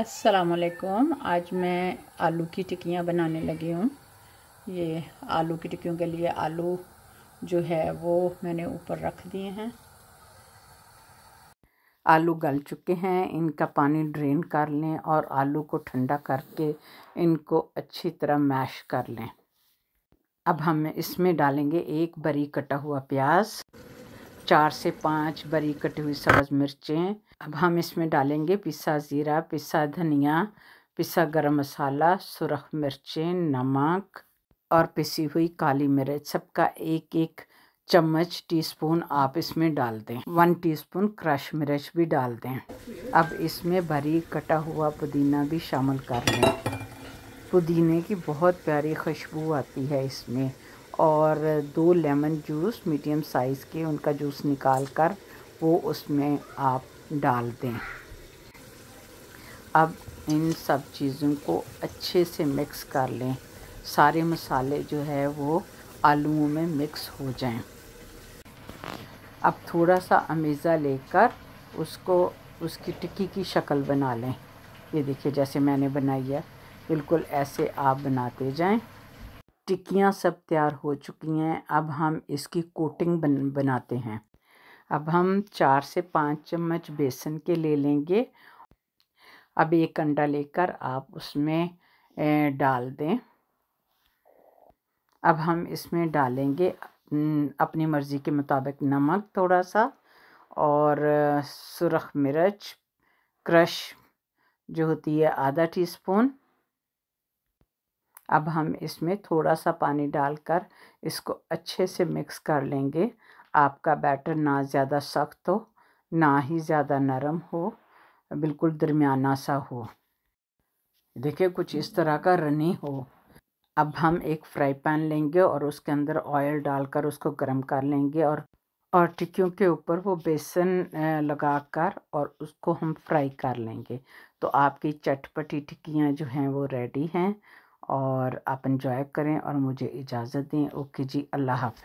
असलकुम आज मैं आलू की टिक्कियाँ बनाने लगी हूँ ये आलू की टिक्कियों के लिए आलू जो है वो मैंने ऊपर रख दिए हैं आलू गल चुके हैं इनका पानी ड्रेन कर लें और आलू को ठंडा करके इनको अच्छी तरह मैश कर लें अब हम इसमें डालेंगे एक बरी कटा हुआ प्याज चार से पाँच बरी कटी हुई सब्ज़ मिर्चें अब हम इसमें डालेंगे पिसा ज़ीरा पिसा धनिया पिसा गरम मसाला सुरख मिर्चें नमक और पिसी हुई काली मिर्च सबका एक एक चम्मच टीस्पून आप इसमें डाल दें वन टीस्पून क्रश मिर्च भी डाल दें अब इसमें भरी कटा हुआ पुदीना भी शामिल कर लें पुदीने की बहुत प्यारी खुशबू आती है इसमें और दो लेमन जूस मीडियम साइज़ के उनका जूस निकाल कर वो उसमें आप डाल दें अब इन सब चीज़ों को अच्छे से मिक्स कर लें सारे मसाले जो है वो आलूओं में मिक्स हो जाएं। अब थोड़ा सा अमेज़ा लेकर उसको उसकी टिक्की की शक्ल बना लें ये देखिए जैसे मैंने बनाई है बिल्कुल ऐसे आप बनाते जाएं टिक्कियाँ सब तैयार हो चुकी हैं अब हम इसकी कोटिंग बन बनाते हैं अब हम चार से पाँच चम्मच बेसन के ले लेंगे अब एक अंडा लेकर आप उसमें डाल दें अब हम इसमें डालेंगे अपनी मर्ज़ी के मुताबिक नमक थोड़ा सा और सुरख मिर्च क्रश जो होती है आधा टीस्पून अब हम इसमें थोड़ा सा पानी डालकर इसको अच्छे से मिक्स कर लेंगे आपका बैटर ना ज़्यादा सख्त हो ना ही ज़्यादा नरम हो बिल्कुल दरमियाना सा हो देखिए कुछ इस तरह का रनी हो अब हम एक फ्राई पैन लेंगे और उसके अंदर ऑयल डालकर उसको गर्म कर लेंगे और और टिक्कियों के ऊपर वो बेसन लगाकर और उसको हम फ्राई कर लेंगे तो आपकी चटपटी टिक्कियाँ जो हैं वो रेडी हैं और आप इन्जॉय करें और मुझे इजाज़त दें ओके जी अल्लाह हाफ़